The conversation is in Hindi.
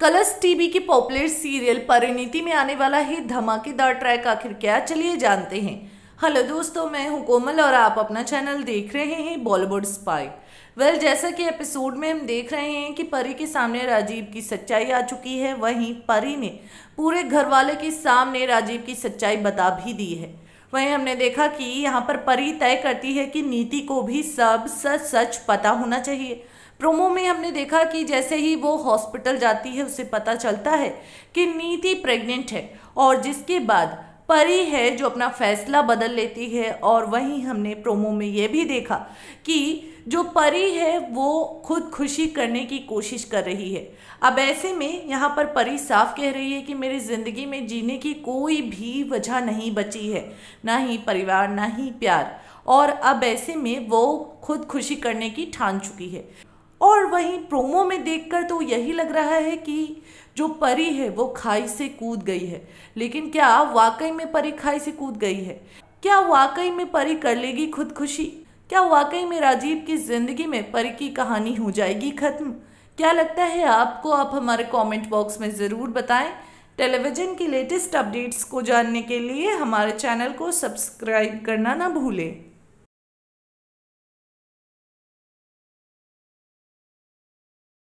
कलर्स टीवी के पॉपुलर सीरियल परिणीति में आने वाला है धमाकेदार ट्रैक आखिर क्या चलिए जानते हैं हेलो दोस्तों मैं हूं कोमल और आप अपना चैनल देख रहे हैं बॉलीवुड स्पाई वेल जैसा कि एपिसोड में हम देख रहे हैं कि परी के सामने राजीव की सच्चाई आ चुकी है वहीं परी ने पूरे घर वाले के सामने राजीव की सच्चाई बता भी दी है वहीं हमने देखा कि यहाँ पर परी तय करती है कि नीति को भी सब सच सच पता होना चाहिए प्रोमो में हमने देखा कि जैसे ही वो हॉस्पिटल जाती है उसे पता चलता है कि नीति प्रेग्नेंट है और जिसके बाद परी है जो अपना फैसला बदल लेती है और वहीं हमने प्रोमो में ये भी देखा कि जो परी है वो खुद खुशी करने की कोशिश कर रही है अब ऐसे में यहाँ पर परी साफ कह रही है कि मेरी ज़िंदगी में जीने की कोई भी वजह नहीं बची है ना ही परिवार ना ही प्यार और अब ऐसे में वो खुद खुशी करने की ठान चुकी है और वहीं प्रोमो में देखकर तो यही लग रहा है कि जो परी है वो खाई से कूद गई है लेकिन क्या वाकई में परी खाई से कूद गई है क्या वाकई में परी कर लेगी खुदकुशी क्या वाकई में राजीव की ज़िंदगी में परी की कहानी हो जाएगी ख़त्म क्या लगता है आपको आप हमारे कमेंट बॉक्स में ज़रूर बताएं टेलीविज़न की लेटेस्ट अपडेट्स को जानने के लिए हमारे चैनल को सब्सक्राइब करना ना भूलें